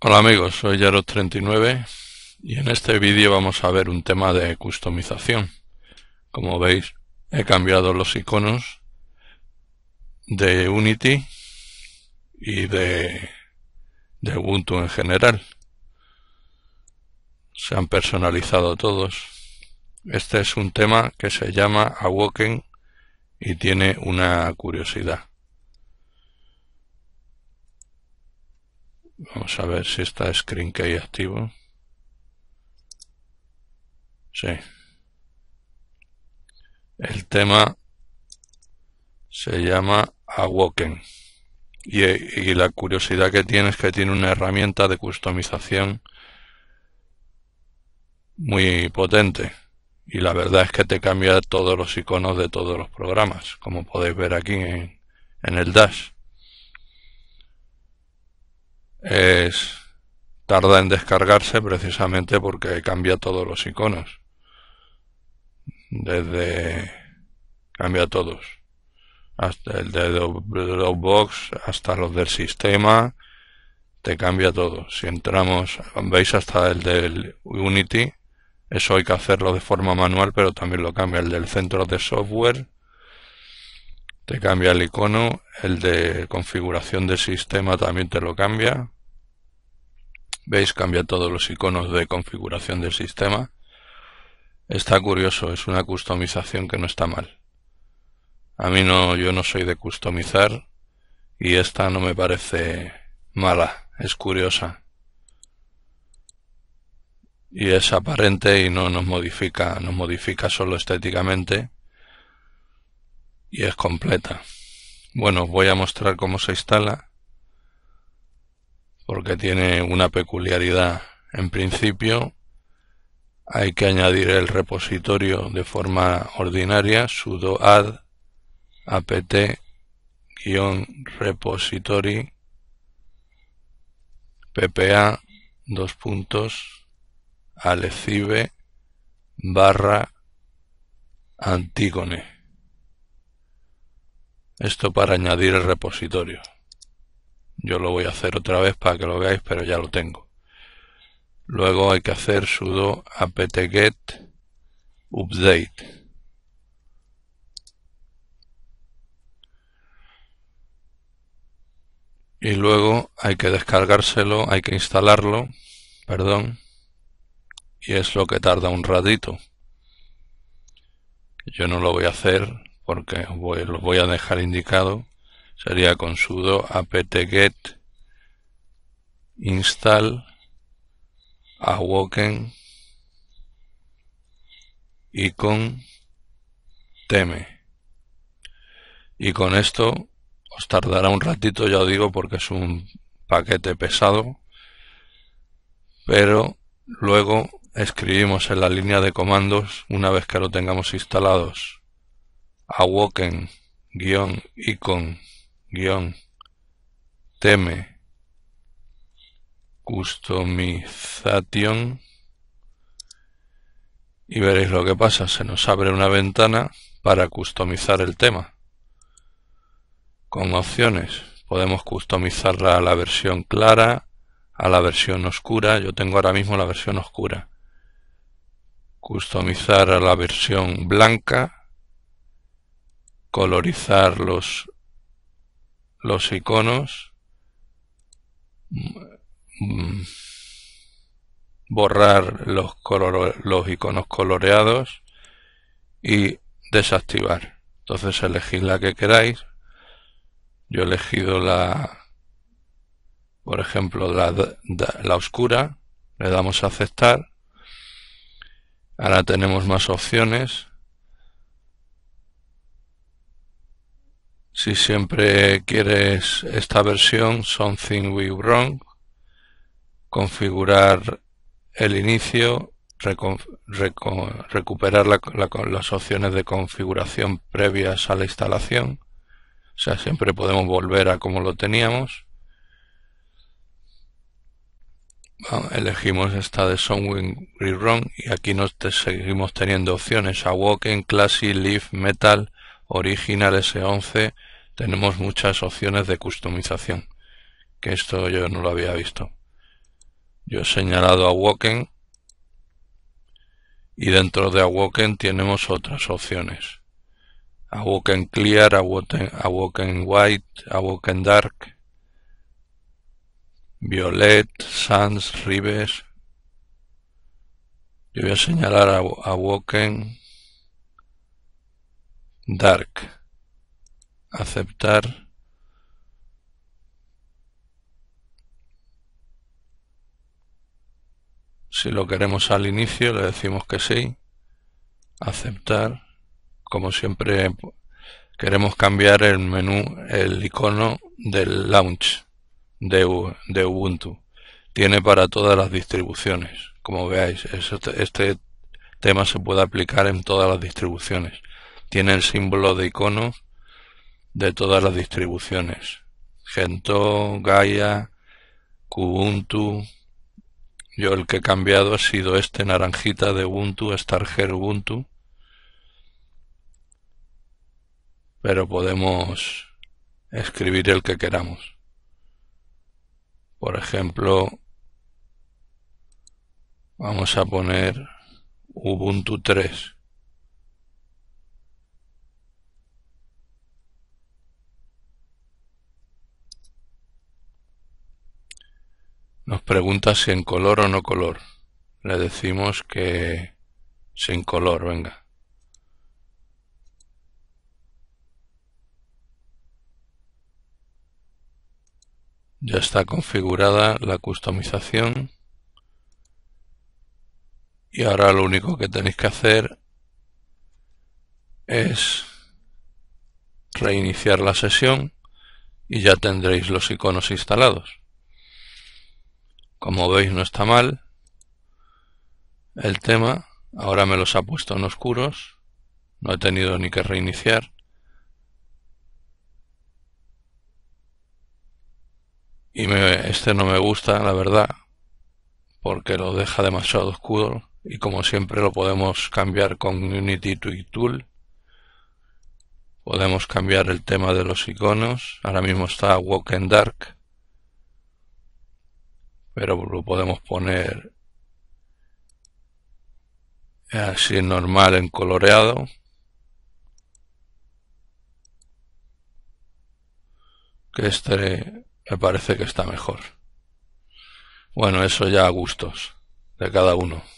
Hola amigos, soy Yaros39 y en este vídeo vamos a ver un tema de customización. Como veis, he cambiado los iconos de Unity y de, Ubuntu en general. Se han personalizado todos. Este es un tema que se llama Awoken y tiene una curiosidad. Vamos a ver si está ScreenKey activo. Sí. El tema se llama Awoken. Y, la curiosidad que tiene es que tiene una herramienta de customización muy potente. Y la verdad es que te cambia todos los iconos de todos los programas, como podéis ver aquí en, en el Dash. Es, tarda en descargarse precisamente porque cambia todos los iconos desde cambia todos, hasta el de Dropbox, hasta los del sistema, te cambia todo. Si entramos, veis hasta el del Unity, eso hay que hacerlo de forma manual, pero también lo cambia el del centro de software, te cambia el icono, el de configuración del sistema también te lo cambia. Veis, cambia todos los iconos de configuración del sistema. Está curioso, es una customización que no está mal. A mí no, yo no soy de customizar y esta no me parece mala, es curiosa. Y es aparente y no nos modifica, nos modifica solo estéticamente y es completa. Bueno, voy a mostrar cómo se instala porque tiene una peculiaridad. En principio hay que añadir el repositorio de forma ordinaria sudo add apt-repository ppa dos barra antígone esto para añadir el repositorio yo lo voy a hacer otra vez para que lo veáis pero ya lo tengo Luego hay que hacer sudo apt-get update. Y luego hay que descargárselo, hay que instalarlo, perdón, y es lo que tarda un ratito. Yo no lo voy a hacer porque lo voy a dejar indicado. Sería con sudo apt-get install awoken y con teme. Y con esto os tardará un ratito, ya os digo, porque es un paquete pesado, pero luego escribimos en la línea de comandos, una vez que lo tengamos instalados, awoken-icon-teme Customization y veréis lo que pasa, se nos abre una ventana para customizar el tema con opciones. Podemos customizarla a la versión clara, a la versión oscura, yo tengo ahora mismo la versión oscura. Customizar a la versión blanca, colorizar los, los iconos, Mm, borrar los, los iconos coloreados y desactivar. Entonces elegís la que queráis. Yo he elegido la, por ejemplo, la, la oscura. Le damos a aceptar. Ahora tenemos más opciones. Si siempre quieres esta versión, Something We Wrong, configurar el inicio, recuperar las opciones de configuración previas a la instalación. O sea, siempre podemos volver a como lo teníamos. Ah, elegimos esta de Songwing Rerun y aquí nos seguimos teniendo opciones. Awoken, Classy, Leaf, Metal, Original S11. Tenemos muchas opciones de customización. Que esto yo no lo había visto. Yo he señalado a Woken y dentro de Awoken tenemos otras opciones. Awoken Clear, Awoken, White, Awoken Dark, Violet, Sans, Rivers... Yo voy a señalar a Woken Dark. Aceptar. Si lo queremos al inicio, le decimos que sí. Aceptar. Como siempre, queremos cambiar el menú, el icono del launch de, de Ubuntu. Tiene para todas las distribuciones. Como veáis, este tema se puede aplicar en todas las distribuciones. Tiene el símbolo de icono de todas las distribuciones. Gentoo, Gaia, Kubuntu, yo el que he cambiado ha sido este naranjita de Ubuntu, Starger Ubuntu. Pero podemos escribir el que queramos. Por ejemplo, vamos a poner Ubuntu 3. Nos pregunta si en color o no color. Le decimos que sin color, venga. Ya está configurada la customización. Y ahora lo único que tenéis que hacer es reiniciar la sesión y ya tendréis los iconos instalados. Como veis no está mal el tema. Ahora me los ha puesto en oscuros. No he tenido ni que reiniciar. Y este no me gusta, la verdad, porque lo deja demasiado oscuro. Y como siempre lo podemos cambiar con Unity Tweak Tool. Podemos cambiar el tema de los iconos. Ahora mismo está Walk and Dark pero lo podemos poner así normal en coloreado que este me parece que está mejor bueno eso ya a gustos de cada uno